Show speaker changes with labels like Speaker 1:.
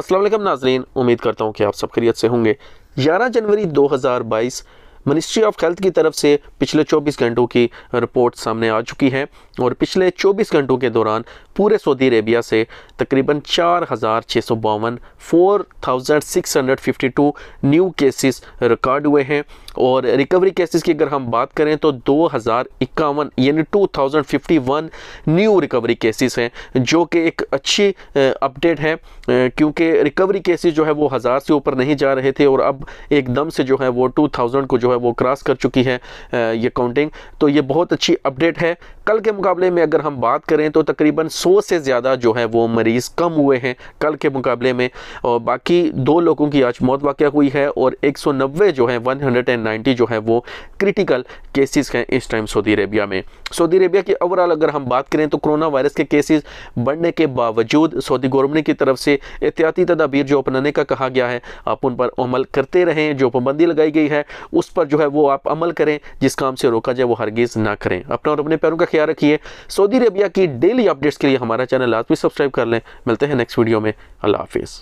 Speaker 1: असलम नाजरीन उम्मीद करता हूँ कि आप सब खरीत से होंगे 11 जनवरी 2022 मिनिस्ट्री ऑफ हेल्थ की तरफ से पिछले 24 घंटों की रिपोर्ट सामने आ चुकी है और पिछले 24 घंटों के दौरान पूरे सऊदी अरेबिया से तकरीबन चार हज़ार छः सौ बावन four thousand six hundred fifty two new cases record हुए हैं और रिकवरी केसेस की अगर हम बात करें तो दो हज़ार इक्यावन यानी two thousand fifty one new recovery cases हैं जो कि एक अच्छी अपडेट है क्योंकि रिकवरी केसेस जो है वो हज़ार से ऊपर नहीं जा रहे थे और अब एकदम से जो है वो टू थाउजेंड को जो है वो क्रॉस कर चुकी है ये काउंटिंग तो ये बहुत अच्छी अपडेट है कल के मुकाबले में अगर हम बात करें तो तकरीबन सौ सौ से ज़्यादा जो है वो मरीज़ कम हुए हैं कल के मुकाबले में और बाकी दो लोगों की आज मौत वाक़ हुई है और एक सौ नब्बे जो है वन हंड्रेड एंड नाइन्टी जो है वो क्रिटिकल केसेस हैं इस टाइम सऊदी अरेबिया में सऊदी अरेबिया की ओवरऑल अगर हम बात करें तो कोरोना वायरस के केसेस बढ़ने के बावजूद सऊदी गवर्नमेंट की तरफ से एहतियाती तदाबीर जो अपनाने का कहा गया है आप उन पर अमल करते रहें जो पाबंदी लगाई गई है उस पर जो है वो आप अमल करें जिस काम से रोका जाए वो हरगिज़ ना करें अपना और अपने पैरों का ख्याल रखिए सऊदी अरेबिया की डेली अपडेट्स के लिए हमारा चैनल आज भी सब्सक्राइब कर लें मिलते हैं नेक्स्ट वीडियो में अल्लाह हाफिज़